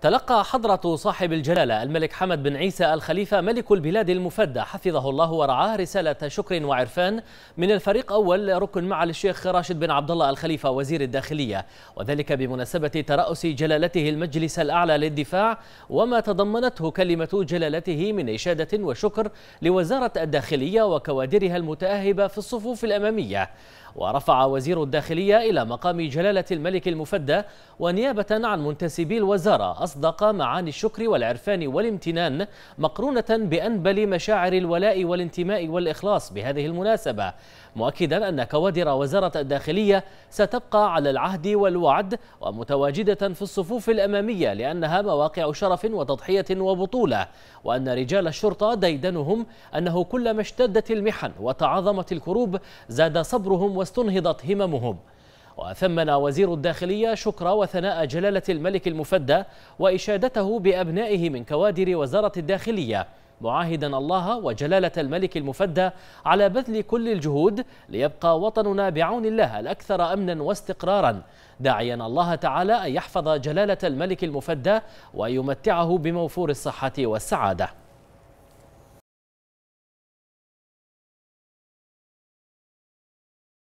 تلقى حضرة صاحب الجلالة الملك حمد بن عيسى الخليفة ملك البلاد المفدى حفظه الله ورعاه رسالة شكر وعرفان من الفريق أول ركن مع للشيخ راشد بن عبد الله الخليفة وزير الداخلية وذلك بمناسبة ترأس جلالته المجلس الأعلى للدفاع وما تضمنته كلمة جلالته من إشادة وشكر لوزارة الداخلية وكوادرها المتأهبة في الصفوف الأمامية ورفع وزير الداخلية إلى مقام جلالة الملك المفدى ونيابة عن منتسبي الوزارة أصدق معاني الشكر والعرفان والامتنان مقرونة بأنبل مشاعر الولاء والانتماء والإخلاص بهذه المناسبة مؤكدا أن كوادر وزارة الداخلية ستبقى على العهد والوعد ومتواجدة في الصفوف الأمامية لأنها مواقع شرف وتضحية وبطولة وأن رجال الشرطة ديدنهم أنه كلما اشتدت المحن وتعاظمت الكروب زاد صبرهم واستنهضت هممهم وثمن وزير الداخلية شكر وثناء جلالة الملك المفدى وإشادته بأبنائه من كوادر وزارة الداخلية معاهدا الله وجلالة الملك المفدى على بذل كل الجهود ليبقى وطننا بعون الله الأكثر أمنا واستقرارا داعيا الله تعالى أن يحفظ جلالة الملك المفدى ويمتعه بموفور الصحة والسعادة